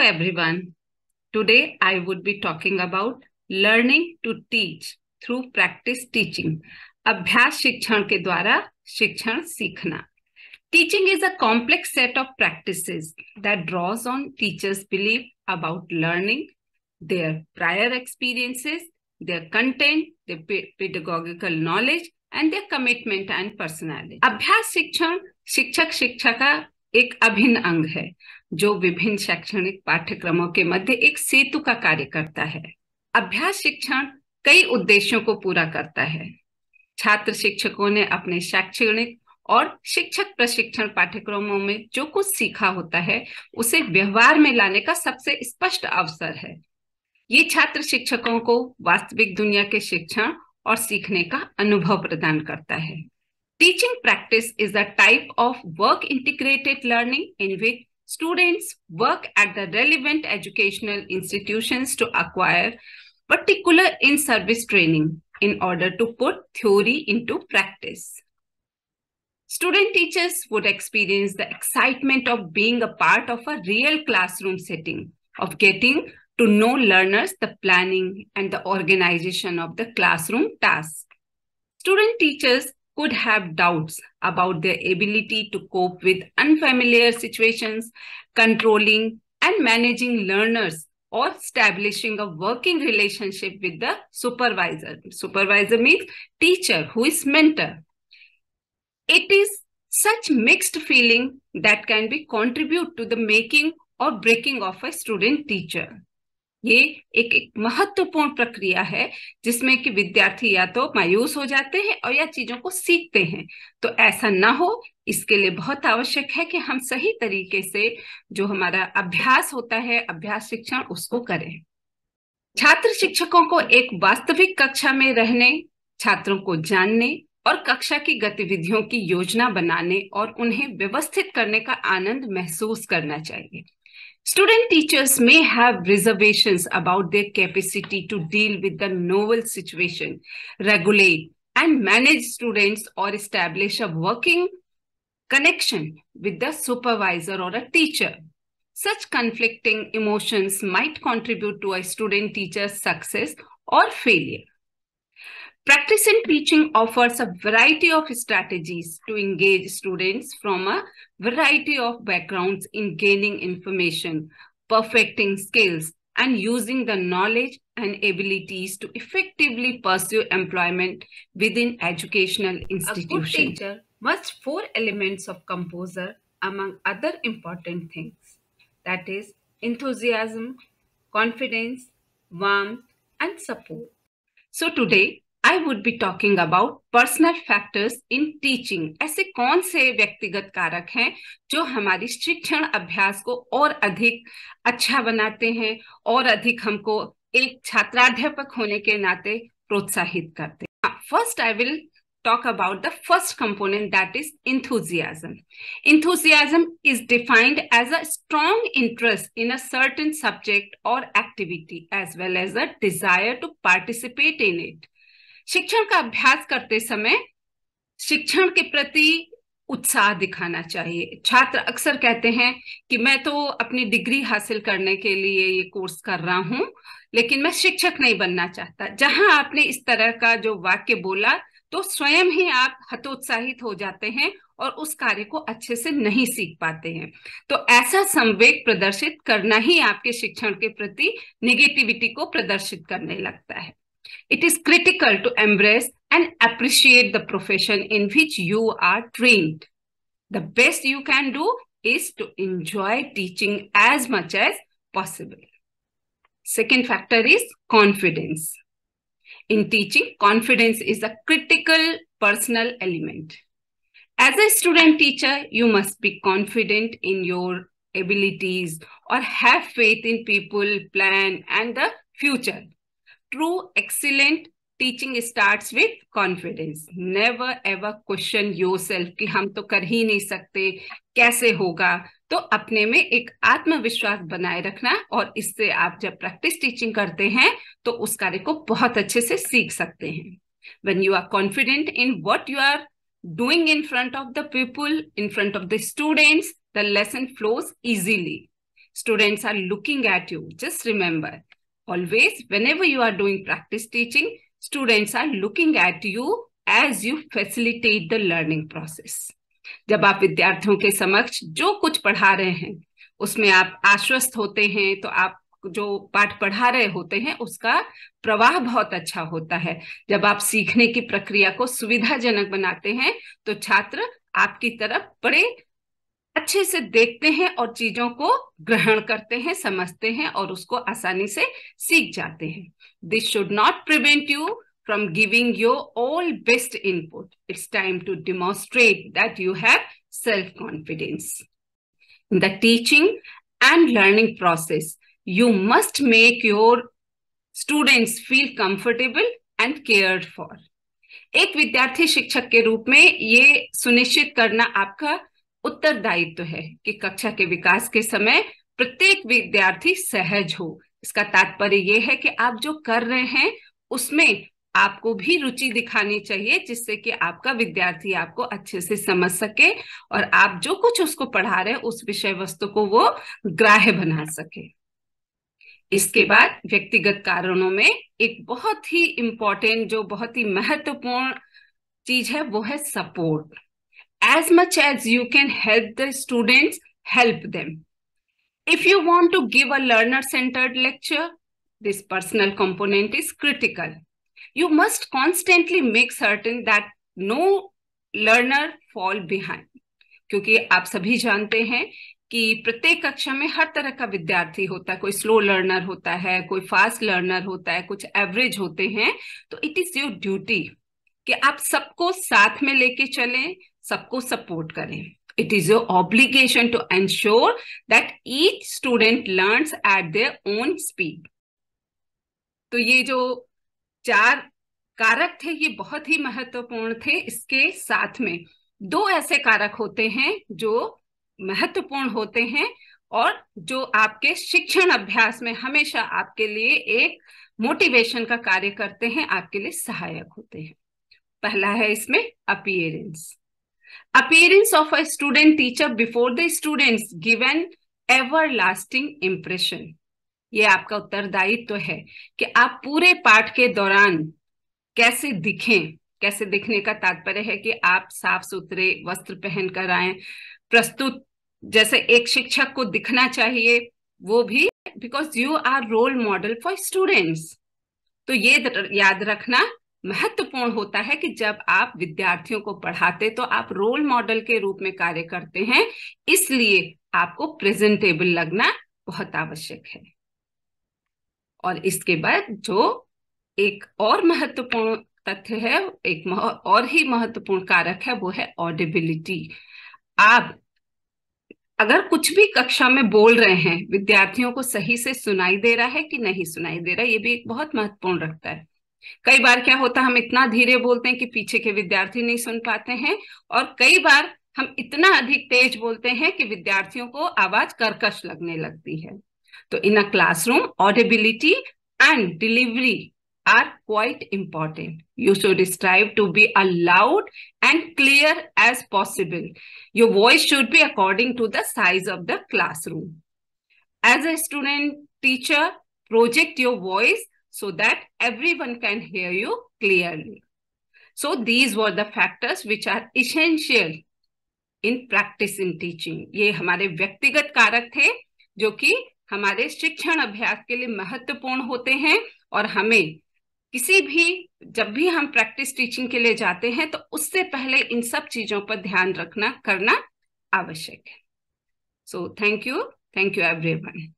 Hello everyone. Today I would be talking about learning to teach through practice teaching अभ्यास शिक्षण के द्वारा शिक्षण सीखना teaching is a complex set of practices that draws on teachers believe about learning their prior experiences their content their pedagogical knowledge and their commitment and personality अभ्यास शिक्षण शिक्षक शिक्षिका एक अभिन्न अंग है जो विभिन्न शैक्षणिक पाठ्यक्रमों के मध्य एक सेतु का कार्य करता है अभ्यास शिक्षण कई उद्देश्यों को पूरा करता है छात्र शिक्षकों ने अपने शैक्षणिक और शिक्षक प्रशिक्षण पाठ्यक्रमों में जो कुछ सीखा होता है उसे व्यवहार में लाने का सबसे स्पष्ट अवसर है ये छात्र शिक्षकों को वास्तविक दुनिया के शिक्षण और सीखने का अनुभव प्रदान करता है Teaching practice is a type of work integrated learning in which students work at the relevant educational institutions to acquire particular in-service training in order to put theory into practice. Student teachers would experience the excitement of being a part of a real classroom setting, of getting to know learners, the planning and the organization of the classroom task. Student teachers could have doubts about their ability to cope with unfamiliar situations, controlling and managing learners or establishing a working relationship with the supervisor. Supervisor means teacher who is mentor. It is such mixed feeling that can be contribute to the making or breaking of a student teacher. ये एक, एक महत्वपूर्ण प्रक्रिया है जिसमें कि विद्यार्थी या तो मायूस हो जाते हैं और या चीजों को सीखते हैं तो ऐसा ना हो इसके लिए बहुत आवश्यक है कि हम सही तरीके से जो हमारा अभ्यास होता है अभ्यास शिक्षण उसको करें छात्र शिक्षकों को एक वास्तविक कक्षा में रहने छात्रों को जानने और कक्षा की गतिविधियों की योजना बनाने और उन्हें व्यवस्थित करने का आनंद महसूस करना चाहिए Student teachers may have reservations about their capacity to deal with the novel situation, regulate and manage students or establish a working connection with the supervisor or a teacher. Such conflicting emotions might contribute to a student teacher's success or failure. Practice in teaching offers a variety of strategies to engage students from a variety of backgrounds in gaining information, perfecting skills, and using the knowledge and abilities to effectively pursue employment within educational institutions. A good teacher must four elements of composer among other important things. That is enthusiasm, confidence, warmth, and support. So today I would be talking about personal factors in teaching ऐसे कौन से व्यक्तिगत कारक हैं जो हमारी शिक्षण अभ्यास को और अधिक अच्छा बनाते हैं और अधिक हमको एक छात्राध्यापक होने के नाते प्रोत्साहित करते हैं first I will talk about the first component that is enthusiasm enthusiasm is defined as a strong interest in a certain subject और activity as well as a desire to participate in it शिक्षण का अभ्यास करते समय शिक्षण के प्रति उत्साह दिखाना चाहिए छात्र अक्सर कहते हैं कि मैं तो अपनी डिग्री हासिल करने के लिए ये कोर्स कर रहा हूं लेकिन मैं शिक्षक नहीं बनना चाहता जहां आपने इस तरह का जो वाक्य बोला तो स्वयं ही आप हतोत्साहित हो जाते हैं और उस कार्य को अच्छे से नहीं सीख पाते हैं तो ऐसा संवेग प्रदर्शित करना ही आपके शिक्षण के प्रति निगेटिविटी को प्रदर्शित करने लगता है It is critical to embrace and appreciate the profession in which you are trained. The best you can do is to enjoy teaching as much as possible. Second factor is confidence. In teaching, confidence is a critical personal element. As a student teacher, you must be confident in your abilities or have faith in people, plan, and the future. True excellent teaching start with confidence never ever question your self कि हम तो कर ही नहीं सकते कैसे होगा तो अपने में एक आत्मविश्वास बनाए रखना और इससे आप जब प्रैक्टिस टीचिंग करते हैं तो उस कार्य को बहुत अच्छे से सीख सकते हैं when you are confident in what you are doing in front of the people in front of the students the lesson flows easily students are looking at you just remember Always, whenever you are doing practice teaching, students are looking at you as you facilitate the learning process जब आप विद्यार्थियों के समक्ष जो कुछ पढ़ा रहे हैं उसमें आप आश्वस्त होते हैं तो आप जो पाठ पढ़ा रहे होते हैं उसका प्रवाह बहुत अच्छा होता है जब आप सीखने की प्रक्रिया को सुविधाजनक बनाते हैं तो छात्र आपकी तरफ बड़े अच्छे से देखते हैं और चीजों को ग्रहण करते हैं समझते हैं और उसको आसानी से सीख जाते हैं this should not prevent you from giving your all best input it's time to demonstrate that you have self confidence the teaching and learning process you must make your students feel comfortable and care for एक विद्यार्थी शिक्षक के रूप में ये सुनिश्चित करना आपका उत्तरदायित्व तो है कि कक्षा के विकास के समय प्रत्येक विद्यार्थी सहज हो इसका तात्पर्य ये है कि आप जो कर रहे हैं उसमें आपको भी रुचि दिखानी चाहिए जिससे कि आपका विद्यार्थी आपको अच्छे से समझ सके और आप जो कुछ उसको पढ़ा रहे हैं उस विषय वस्तु को वो ग्राह्य बना सके इसके बाद व्यक्तिगत कारणों में एक बहुत ही इम्पोर्टेंट जो बहुत ही महत्वपूर्ण चीज है वो है support as much as you can help the students, help them. If you want to give a learner centered lecture, this personal component is critical. You must constantly make certain that no learner fall behind. kyunki aap sabhi jante hain कि प्रत्येक कक्षा में हर तरह का विद्यार्थी होता है कोई स्लो लर्नर होता है कोई फास्ट लर्नर होता है कुछ एवरेज होते हैं तो इट इज योर ड्यूटी कि आप सबको साथ में लेके चलें सबको सपोर्ट करें it is your obligation to ensure that each student learn at their own speed तो ये जो चार कारक थे ये बहुत ही महत्वपूर्ण थे इसके साथ में दो ऐसे कारक होते हैं जो महत्वपूर्ण होते हैं और जो आपके शिक्षण अभ्यास में हमेशा आपके लिए एक मोटिवेशन का कार्य करते हैं आपके लिए सहायक होते हैं पहला है इसमें appearance appearance of a student teacher before the students given everlasting impression ये आपका उत्तरदायित्व तो है कि आप पूरे पाठ के दौरान कैसे दिखें कैसे दिखने का तात्पर्य है कि आप साफ सुथरे वस्त्र पहन कर आए प्रस्तुत जैसे एक शिक्षक को दिखना चाहिए वो भी because you are role model for students तो ये याद रखना महत्वपूर्ण होता है कि जब आप विद्यार्थियों को पढ़ाते तो आप रोल मॉडल के रूप में कार्य करते हैं इसलिए आपको प्रेजेंटेबल लगना बहुत आवश्यक है और इसके बाद जो एक और महत्वपूर्ण तथ्य है एक और ही महत्वपूर्ण कारक है वो है ऑडिबिलिटी आप अगर कुछ भी कक्षा में बोल रहे हैं विद्यार्थियों को सही से सुनाई दे रहा है कि नहीं सुनाई दे रहा है ये भी एक बहुत महत्वपूर्ण रखता है कई बार क्या होता है हम इतना धीरे बोलते हैं कि पीछे के विद्यार्थी नहीं सुन पाते हैं और कई बार हम इतना अधिक तेज बोलते हैं कि विद्यार्थियों को आवाज करकश लगने लगती है तो in a classroom audibility and delivery are quite important you should strive to be a loud and clear as possible your voice should be according to the size of the classroom as a student teacher project your voice so that everyone can hear you clearly. So these were the factors which are essential in practice in teaching. ये हमारे व्यक्तिगत कारक थे जो कि हमारे शिक्षण अभ्यास के लिए महत्वपूर्ण होते हैं और हमें किसी भी जब भी हम प्रैक्टिस टीचिंग के लिए जाते हैं तो उससे पहले इन सब चीजों पर ध्यान रखना करना आवश्यक है so thank you thank you everyone